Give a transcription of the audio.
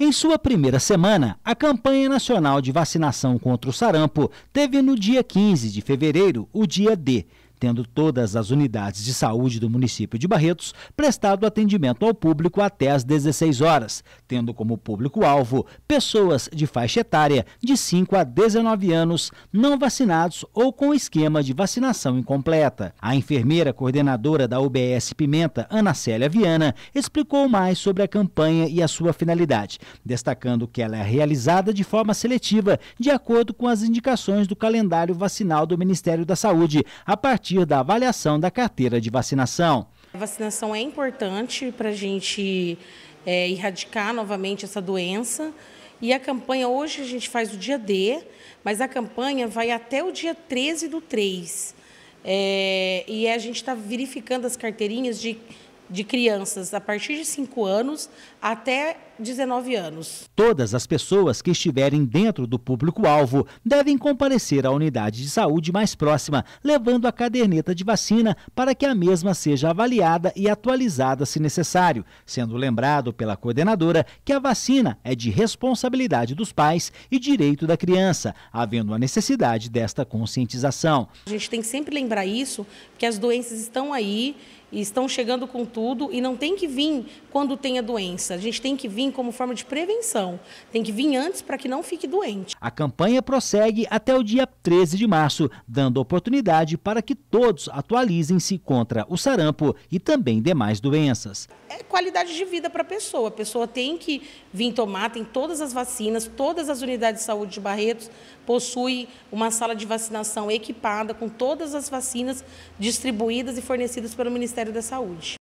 Em sua primeira semana, a campanha nacional de vacinação contra o sarampo teve no dia 15 de fevereiro o dia D, tendo todas as unidades de saúde do município de Barretos prestado atendimento ao público até às 16 horas, tendo como público-alvo pessoas de faixa etária de 5 a 19 anos não vacinados ou com esquema de vacinação incompleta. A enfermeira coordenadora da UBS Pimenta, Ana Célia Viana, explicou mais sobre a campanha e a sua finalidade, destacando que ela é realizada de forma seletiva, de acordo com as indicações do calendário vacinal do Ministério da Saúde, a partir partir da avaliação da carteira de vacinação. A vacinação é importante para a gente é, erradicar novamente essa doença. E a campanha, hoje a gente faz o dia D, mas a campanha vai até o dia 13 do 3. É, e a gente está verificando as carteirinhas de, de crianças a partir de 5 anos até 19 anos. Todas as pessoas que estiverem dentro do público-alvo devem comparecer à unidade de saúde mais próxima, levando a caderneta de vacina para que a mesma seja avaliada e atualizada se necessário, sendo lembrado pela coordenadora que a vacina é de responsabilidade dos pais e direito da criança, havendo a necessidade desta conscientização. A gente tem que sempre lembrar isso, que as doenças estão aí e estão chegando com tudo e não tem que vir quando tem a doença. A gente tem que vir vem como forma de prevenção. Tem que vir antes para que não fique doente. A campanha prossegue até o dia 13 de março, dando oportunidade para que todos atualizem-se contra o sarampo e também demais doenças. É qualidade de vida para a pessoa. A pessoa tem que vir tomar, tem todas as vacinas, todas as unidades de saúde de Barretos possui uma sala de vacinação equipada com todas as vacinas distribuídas e fornecidas pelo Ministério da Saúde.